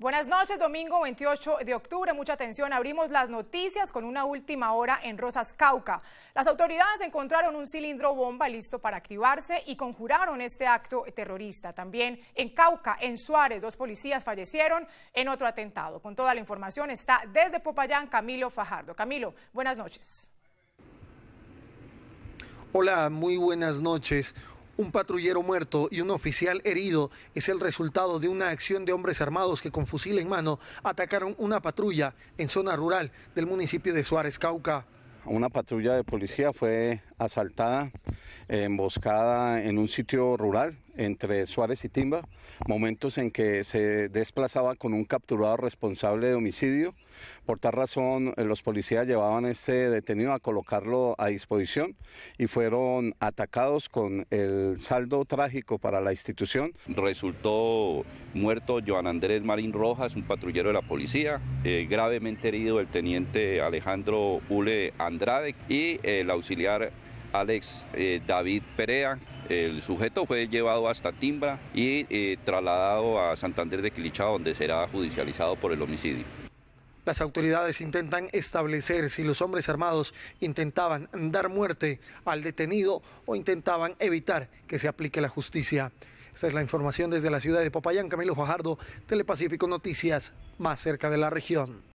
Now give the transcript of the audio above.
Buenas noches, domingo 28 de octubre. Mucha atención. Abrimos las noticias con una última hora en Rosas Cauca. Las autoridades encontraron un cilindro bomba listo para activarse y conjuraron este acto terrorista. También en Cauca, en Suárez, dos policías fallecieron en otro atentado. Con toda la información está desde Popayán Camilo Fajardo. Camilo, buenas noches. Hola, muy buenas noches. Un patrullero muerto y un oficial herido es el resultado de una acción de hombres armados que con fusil en mano atacaron una patrulla en zona rural del municipio de Suárez, Cauca. Una patrulla de policía fue asaltada emboscada en un sitio rural entre Suárez y Timba, momentos en que se desplazaba con un capturado responsable de homicidio. Por tal razón, eh, los policías llevaban a este detenido a colocarlo a disposición y fueron atacados con el saldo trágico para la institución. Resultó muerto Joan Andrés Marín Rojas, un patrullero de la policía, eh, gravemente herido el teniente Alejandro Ule Andrade y el auxiliar Alex eh, David Perea. El sujeto fue llevado hasta Timbra y eh, trasladado a Santander de Quilichá, donde será judicializado por el homicidio. Las autoridades intentan establecer si los hombres armados intentaban dar muerte al detenido o intentaban evitar que se aplique la justicia. Esta es la información desde la ciudad de Popayán. Camilo Fajardo, Telepacífico Noticias, más cerca de la región.